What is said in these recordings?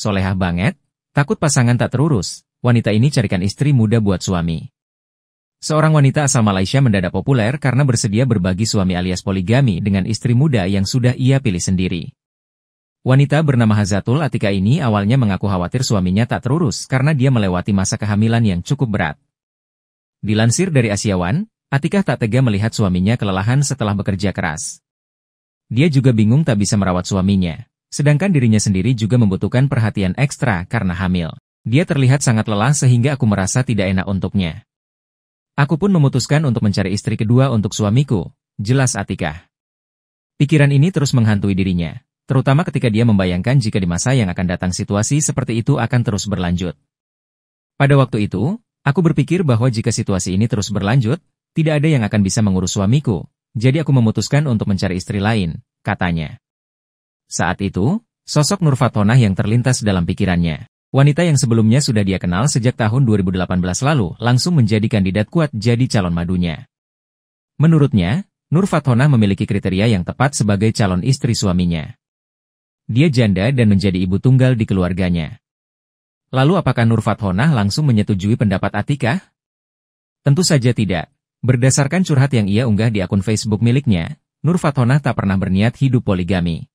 solehah banget, takut pasangan tak terurus, wanita ini carikan istri muda buat suami. Seorang wanita asal Malaysia mendadak populer karena bersedia berbagi suami alias poligami dengan istri muda yang sudah ia pilih sendiri. Wanita bernama Hazatul Atika ini awalnya mengaku khawatir suaminya tak terurus karena dia melewati masa kehamilan yang cukup berat. Dilansir dari Asiawan, Atikah tak tega melihat suaminya kelelahan setelah bekerja keras. Dia juga bingung tak bisa merawat suaminya. Sedangkan dirinya sendiri juga membutuhkan perhatian ekstra karena hamil. Dia terlihat sangat lelah sehingga aku merasa tidak enak untuknya. Aku pun memutuskan untuk mencari istri kedua untuk suamiku, jelas Atika. Pikiran ini terus menghantui dirinya, terutama ketika dia membayangkan jika di masa yang akan datang situasi seperti itu akan terus berlanjut. Pada waktu itu, aku berpikir bahwa jika situasi ini terus berlanjut, tidak ada yang akan bisa mengurus suamiku, jadi aku memutuskan untuk mencari istri lain, katanya. Saat itu, sosok Nur Fatonah yang terlintas dalam pikirannya. Wanita yang sebelumnya sudah dia kenal sejak tahun 2018 lalu langsung menjadi kandidat kuat jadi calon madunya. Menurutnya, Nur Fatonah memiliki kriteria yang tepat sebagai calon istri suaminya. Dia janda dan menjadi ibu tunggal di keluarganya. Lalu apakah Nur Fatonah langsung menyetujui pendapat Atika? Tentu saja tidak. Berdasarkan curhat yang ia unggah di akun Facebook miliknya, Nur Fatonah tak pernah berniat hidup poligami.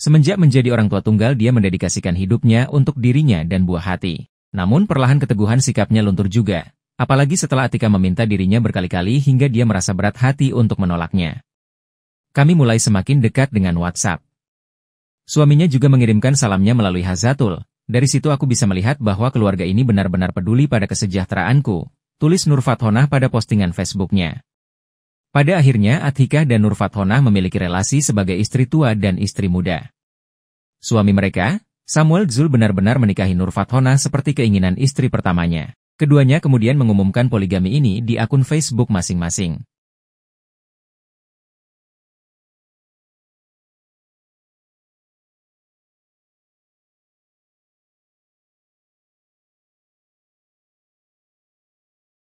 Semenjak menjadi orang tua tunggal dia mendedikasikan hidupnya untuk dirinya dan buah hati. Namun perlahan keteguhan sikapnya luntur juga. Apalagi setelah Atika meminta dirinya berkali-kali hingga dia merasa berat hati untuk menolaknya. Kami mulai semakin dekat dengan WhatsApp. Suaminya juga mengirimkan salamnya melalui Hazatul. Dari situ aku bisa melihat bahwa keluarga ini benar-benar peduli pada kesejahteraanku, tulis Nur Fathonah pada postingan Facebooknya. Pada akhirnya Atika dan Nurfathonah memiliki relasi sebagai istri tua dan istri muda. Suami mereka, Samuel Zul benar-benar menikahi Nurfathonah seperti keinginan istri pertamanya. Keduanya kemudian mengumumkan poligami ini di akun Facebook masing-masing.